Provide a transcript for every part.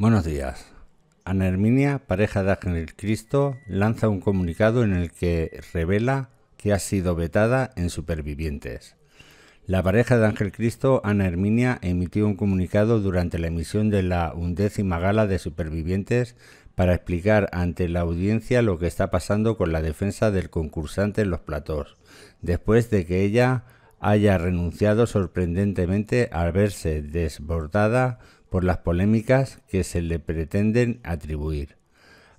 Buenos días. Ana Herminia, pareja de Ángel Cristo, lanza un comunicado en el que revela que ha sido vetada en Supervivientes. La pareja de Ángel Cristo, Ana Herminia, emitió un comunicado durante la emisión de la undécima gala de Supervivientes para explicar ante la audiencia lo que está pasando con la defensa del concursante en los platós, después de que ella haya renunciado sorprendentemente al verse desbordada por las polémicas que se le pretenden atribuir.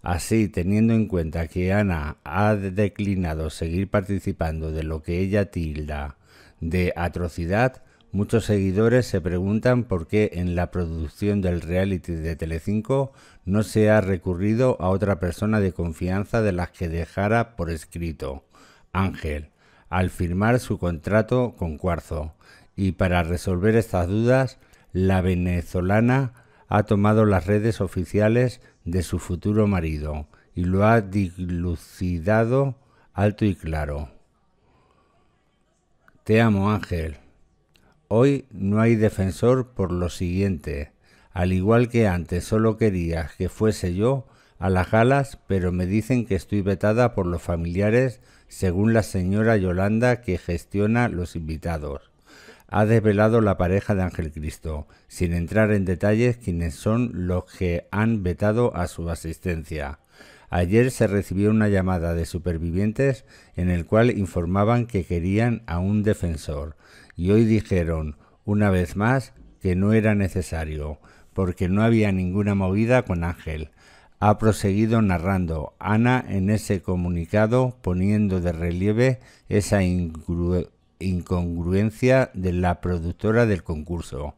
Así, teniendo en cuenta que Ana ha declinado seguir participando de lo que ella tilda de atrocidad, muchos seguidores se preguntan por qué en la producción del reality de Telecinco no se ha recurrido a otra persona de confianza de las que dejara por escrito, Ángel, al firmar su contrato con Cuarzo. Y para resolver estas dudas, la venezolana ha tomado las redes oficiales de su futuro marido y lo ha dilucidado alto y claro. Te amo, Ángel. Hoy no hay defensor por lo siguiente. Al igual que antes solo quería que fuese yo a las galas, pero me dicen que estoy vetada por los familiares según la señora Yolanda que gestiona los invitados ha desvelado la pareja de Ángel Cristo, sin entrar en detalles quienes son los que han vetado a su asistencia. Ayer se recibió una llamada de supervivientes en el cual informaban que querían a un defensor y hoy dijeron, una vez más, que no era necesario, porque no había ninguna movida con Ángel. Ha proseguido narrando Ana en ese comunicado poniendo de relieve esa incru incongruencia de la productora del concurso.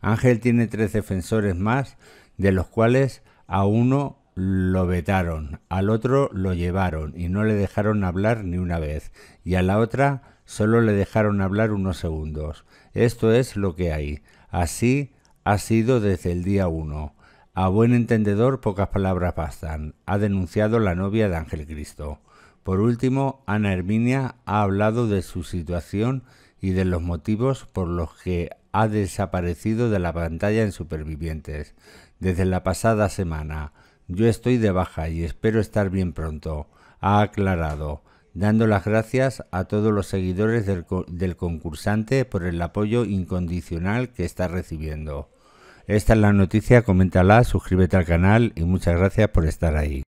Ángel tiene tres defensores más, de los cuales a uno lo vetaron, al otro lo llevaron y no le dejaron hablar ni una vez, y a la otra solo le dejaron hablar unos segundos. Esto es lo que hay. Así ha sido desde el día uno. A buen entendedor pocas palabras bastan, ha denunciado la novia de Ángel Cristo. Por último, Ana Herminia ha hablado de su situación y de los motivos por los que ha desaparecido de la pantalla en Supervivientes desde la pasada semana. Yo estoy de baja y espero estar bien pronto, ha aclarado, dando las gracias a todos los seguidores del, concursante por el apoyo incondicional que está recibiendo. Esta es la noticia, coméntala, suscríbete al canal y muchas gracias por estar ahí.